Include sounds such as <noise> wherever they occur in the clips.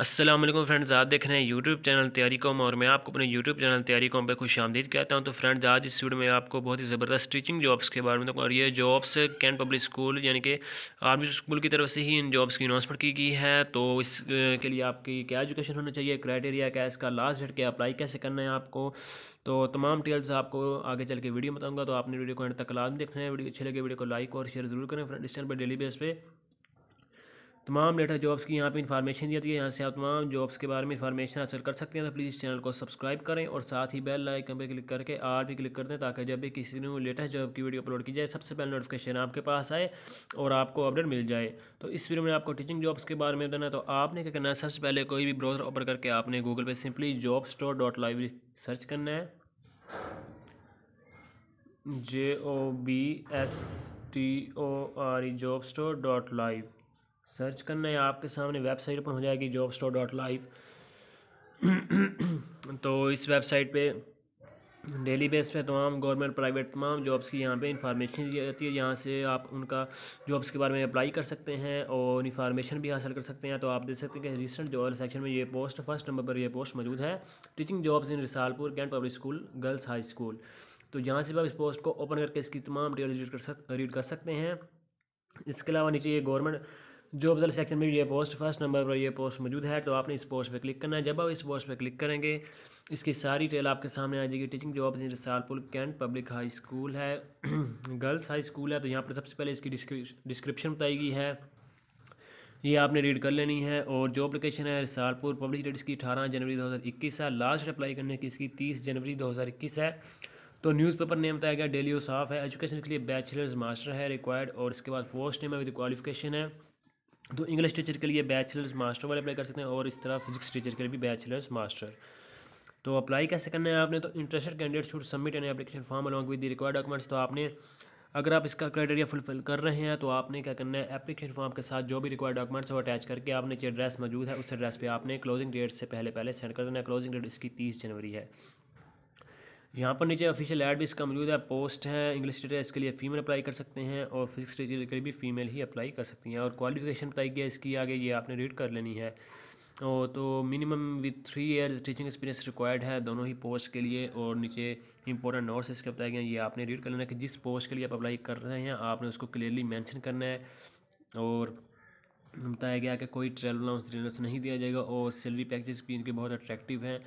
Aslam friends आप देख रहे हैं यूट्यूब चैनल तैयारी कॉम और मैं आपको अपने यूट्यूब चैनल तैयारी कॉम पर खुश आमदीद कहता हूँ तो फ्रेंड्स आज इस वीडियो में आपको बहुत ही ज़बरदस्त टीचिंग जॉब्स के बारे में और ये जॉब्स कैंट पब्लिक स्कूल यानी कि आर्मी स्कूल की तरफ से ही इन जॉब्स की अनाउंसमेंट की गई है तो इसके लिए आपकी क्या एजुकेशन होना चाहिए क्राइटेरिया क्या इसका लास्ट डेट क्या अप्लाई कैसे करना है आपको तो तमाम डिटेल्स आपको आगे चल के वीडियो बताऊँगा तो आपने वीडियो को एंड तक लाभ देखना है वीडियो अच्छी लगे वीडियो को लाइक और शेयर जरूर करें फ्रेंड इस चैनल पर डेली बेस पर तमाम लेटर जॉब्स की यहाँ पे इन्फॉर्मेशन दी जाती है यहाँ से आप तमाम जॉब्स के बारे में इन्फॉर्मेशन हासिल कर सकते हैं तो प्लीज़ चैनल को सब्सक्राइब करें और साथ ही बेल आइकन पर क्लिक करके आर भी क्लिक कर दें ताकि जब भी किसी ने लेटेस्ट जॉब की वीडियो अपलोड की जाए सबसे पहले नोटिफिकेशन आपके पास आए और आपको अपडेट मिल जाए तो इस वीडियो में आपको टीचिंग जॉब्स के बारे में देना तो आपने क्या करना है सबसे पहले कोई भी ब्राउज़र ओपन करके आपने गूगल पर simply job store dot live search करना है J O B S T O R E job store dot live search करना है आपके सामने वेबसाइट ओपन हो जाएगी जॉब स्टोर डॉट लाइव तो इस वेबसाइट पे डेली बेस पे तमाम गवर्नमेंट प्राइवेट तमाम जॉब्स की यहाँ पे इंफॉर्मेशन दी जाती है यहाँ से आप उनका जॉब्स के बारे में अप्लाई कर सकते हैं और इंफॉर्मेशन भी हासिल कर सकते हैं तो आप देख सकते हैं कि रिसेंट जॉब सेक्शन में ये पोस्ट फर्स्ट नंबर पर यह पोस्ट मौजूद है teaching jobs in Risalpur cantt public school girls high school तो यहाँ से भी आप इस पोस्ट को ओपन करके इसकी तमाम डिटेल रीड कर सक रीड कर सकते हैं इसके अलावा नीचे ये गवर्नमेंट जॉब रिजल्ट सेक्शन में ये पोस्ट फर्स्ट नंबर पर ये पोस्ट मौजूद है तो आपने इस पोस्ट पर क्लिक करना है जब आप इस पोस्ट पर क्लिक करेंगे इसकी सारी डिटेल आपके सामने आ जाएगी teaching jobs in Rasalpur cantt public high school है <clears throat> गर्ल्स हाई स्कूल है तो यहाँ पर सबसे पहले इसकी डिस्क्रिप्शन बताई गई है ये आपने रीड कर लेनी है और जो अपलिकेशन है रसालपुर पब्लिक डेट इसकी अठारह जनवरी दो है लास्ट अप्लाई करने की इसकी तीस जनवरी दो है तो न्यूज़पेपर नेम बताया गया डेली साफ है एजुकेशन के लिए बैचलर्स मास्टर है रिक्वायर्ड और इसके बाद पोस्ट नेम है विद क्वालिफिकेशन है तो इंग्लिश टीचर के लिए बैचलर्स मास्टर वाले अप्लाई कर सकते हैं और इस तरह फिजिक्स टीचर के लिए भी बैचलर्स मास्टर तो अप्लाई कैसे करना है आपने तो interested candidate should submit an application form along with the required documents तो आपने अगर आप इसका क्राइटेरिया फुलफिल कर रहे हैं तो आपने क्या करना है एप्लीकेशन फॉर्म के साथ जो भी रिक्वायर्ड डॉक्यूमेंट्स है वो अटैच करके आपने जो एड्रेस मौजूद है उस एड्रेस पे आपने क्लोजिंग डेट से पहले पहले सेंड कर देना है क्लोजिंग डेट इसकी तीस जनवरी है यहाँ पर नीचे ऑफिशियल एड भी इसका मौजूद है पोस्ट है इंग्लिश टीचर इसके लिए फीमेल अप्लाई कर सकते हैं और फिजिक्स टीचर के लिए भी फीमेल ही अप्लाई कर सकती हैं और क्वालिफिकेशन बताई गई है इसकी आगे ये आपने रीड कर लेनी है और तो minimum with three years teaching experience required है दोनों ही पोस्ट के लिए और नीचे इंपॉर्टेंट नोट्स इसके बताए गए हैं ये आपने रीड कर लेना है कि जिस पोस्ट के लिए आप अप्लाई कर रहे हैं आपने उसको क्लियरली मैंशन करना है और बताया गया कि कोई ट्रेवल अलाउंस नहीं दिया जाएगा और सैलरी पैकेज भी इनके बहुत अट्रैक्टिव हैं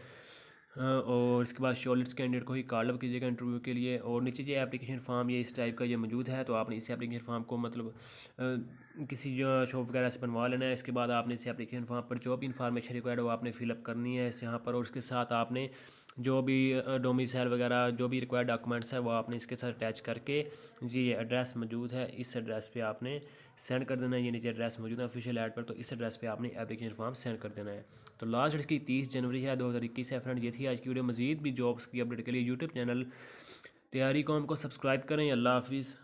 और इसके बाद शॉर्टलिस्ट कैंडिडेट को ही कार्ड अप कीजिएगा इंटरव्यू के लिए और नीचे ये एप्लीकेशन फॉर्म ये इस टाइप का ये मौजूद है तो आपने इस एप्लीकेशन फॉर्म को मतलब किसी शॉप वगैरह से बनवा लेना है इसके बाद आपने इस एप्लीकेशन फॉर्म पर जो भी इन्फॉर्मेशन रिक्वायर्ड हो आपने फिलअप करनी है इस यहाँ पर और उसके साथ आपने जो भी डोमिसाइल वगैरह जो भी रिक्वायर्ड डॉक्यूमेंट्स है वो आपने इसके साथ अटैच करके जी ये एड्रेस मौजूद है इस एड्रेस पे आपने सेंड कर देना है ये नीचे एड्रेस मौजूद है ऑफिशियल ऐड पर तो इस एड्रेस पे आपने एप्लीकेशन फॉर्म सेंड कर देना है तो लास्ट इसकी तीस जनवरी है दो हज़ार इक्कीस है फ्रेंड ये थी आज की वीडियो मजीद भी जॉब्स की अपडेट के लिए यूट्यूब चैनल तैयारी कॉम को सब्सक्राइब करें अल्लाह हाफिज़